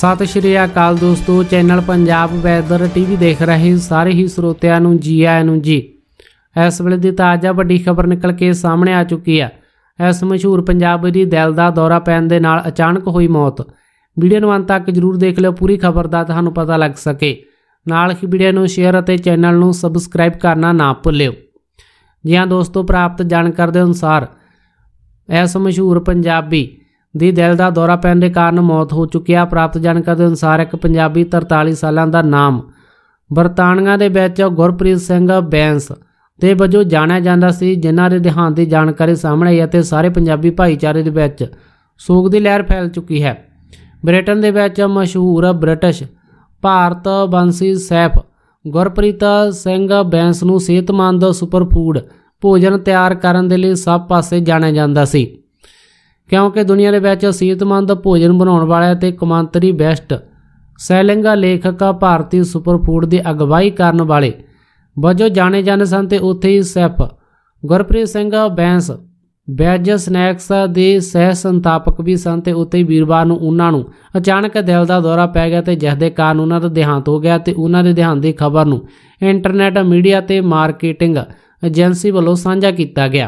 ਸਤਿ ਸ਼੍ਰੀ ਅਕਾਲ ਦੋਸਤੋ channel Punjab weather TV ਦੇਖ ਰਹੇ ਸਾਰੇ ਹੀ ਸਰੋਤਿਆਂ ਨੂੰ ਜੀ ਆਇਆਂ ਨੂੰ ਜੀ ਇਸ ਵੇਲੇ ਦੀ ਤਾਜ਼ਾ ਵੱਡੀ ਖਬਰ ਨਿਕਲ ਕੇ ਸਾਹਮਣੇ ਆ ਚੁੱਕੀ ਆ ਇਸ ਮਸ਼ਹੂਰ ਪੰਜਾਬੀ ਦੀ ਦਿਲ ਦਾ ਦੌਰਾ ਪੈਣ ਦੇ ਨਾਲ ਅਚਾਨਕ ਹੋਈ ਮੌਤ ਵੀਡੀਓ ਨੂੰ ਅੰਤ ਤੱਕ ਜਰੂਰ ਦੇਖ ਲਿਓ ਪੂਰੀ ਖਬਰ ਦਾ ਤੁਹਾਨੂੰ ਪਤਾ ਲੱਗ ਸਕੇ ਨਾਲ ਹੀ ਵੀਡੀਓ ਨੂੰ ਸ਼ੇਅਰ ਅਤੇ ਚੈਨਲ ਨੂੰ ਸਬਸਕ੍ਰਾਈਬ ਕਰਨਾ ਨਾ ਭੁੱਲਿਓ ਜੀ ਹਾਂ ਦੋਸਤੋ ਪ੍ਰਾਪਤ ਜਾਣਕਾਰੀ ਦੇ ਅਨੁਸਾਰ ਇਸ ਮਸ਼ਹੂਰ ਪੰਜਾਬੀ ਦੀ ਦਿਲ ਦਾ ਦੌਰਾ ਪੈਣ ਦੇ ਕਾਰਨ ਮੌਤ ਹੋ ਚੁੱਕੀ ਹੈ ਪ੍ਰਾਪਤ ਜਾਣਕਾਰੀ ਦੇ ਅਨੁਸਾਰ ਇੱਕ ਪੰਜਾਬੀ 43 ਸਾਲਾਂ ਦਾ ਨਾਮ ਬਰਤਾਨੀਆਂ ਦੇ ਵਿੱਚ ਗੁਰਪ੍ਰੀਤ ਸਿੰਘ ਬੈਂਸ ਦੇ ਵਜੋਂ ਜਾਣਿਆ ਜਾਂਦਾ ਸੀ ਜਿਨ੍ਹਾਂ ਦੇ ਦਿਹਾਂਤ ਦੀ ਜਾਣਕਾਰੀ ਸਾਹਮਣੇ ਆਈ ਅਤੇ ਸਾਰੇ ਪੰਜਾਬੀ ਭਾਈਚਾਰੇ ਦੇ ਵਿੱਚ ਸੋਗ ਦੀ ਲਹਿਰ ਫੈਲ ਚੁੱਕੀ ਹੈ ਬ੍ਰਿਟਨ ਦੇ ਵਿੱਚ ਮਸ਼ਹੂਰ ਬ੍ਰਿਟਿਸ਼ ਭਾਰਤ ਬੰਸੀ ਸੈਫ ਗੁਰਪ੍ਰੀਤ ਸਿੰਘ ਬੈਂਸ ਨੂੰ ਸਿਹਤਮੰਦ ਫੂਡ ਭੋਜਨ ਤਿਆਰ ਕਰਨ ਦੇ ਲਈ ਸਭ ਪਾਸੇ ਜਾਣਿਆ ਜਾਂਦਾ ਸੀ ਕਿਉਂਕਿ ਦੁਨੀਆ ਦੇ ਵਿੱਚ ਸਿਹਤਮੰਦ ਭੋਜਨ ਬਣਾਉਣ ਵਾਲਾ ਤੇ ਕਮਾਂਤਰੀ ਬੈਸਟ ਸੈਲਿੰਗਾ ਲੇਖਕਾ ਭਾਰਤੀ ਸੁਪਰ ਫੂਡ ਦੀ ਅਗਵਾਈ ਕਰਨ ਵਾਲੇ ਵਜੋਂ ਜਾਣੇ ਜਾਂਦੇ ਸਨ ਤੇ ਉੱਥੇ ਹੀ ਸੈਫ ਗੁਰਪ੍ਰੀਤ ਸਿੰਘ ਬੈਂਸ ਬੈਜ ਸਨੈਕਸ ਦੇ ਸਹਿ ਸੰਤਾਪਕ ਵੀ ਸਨ ਤੇ ਉੱਤੇ ਹੀ ਵੀਰਵਾਰ ਨੂੰ ਉਹਨਾਂ ਨੂੰ ਅਚਾਨਕ ਦਿਲ ਦਾ ਦੌਰਾ ਪੈ ਗਿਆ ਤੇ ਜਿਸ ਦੇ ਕਾਰਨ ਉਹਨਾਂ ਦਾ ਦੇਹਾਂਤ ਹੋ ਗਿਆ ਤੇ ਉਹਨਾਂ ਦੇ ਦੇਹਾਂਤ ਦੀ ਖਬਰ ਨੂੰ ਇੰਟਰਨੈਟ ਮੀਡੀਆ ਤੇ ਮਾਰਕੀਟਿੰਗ ਏਜੰਸੀ ਵੱਲੋਂ ਸਾਂਝਾ ਕੀਤਾ ਗਿਆ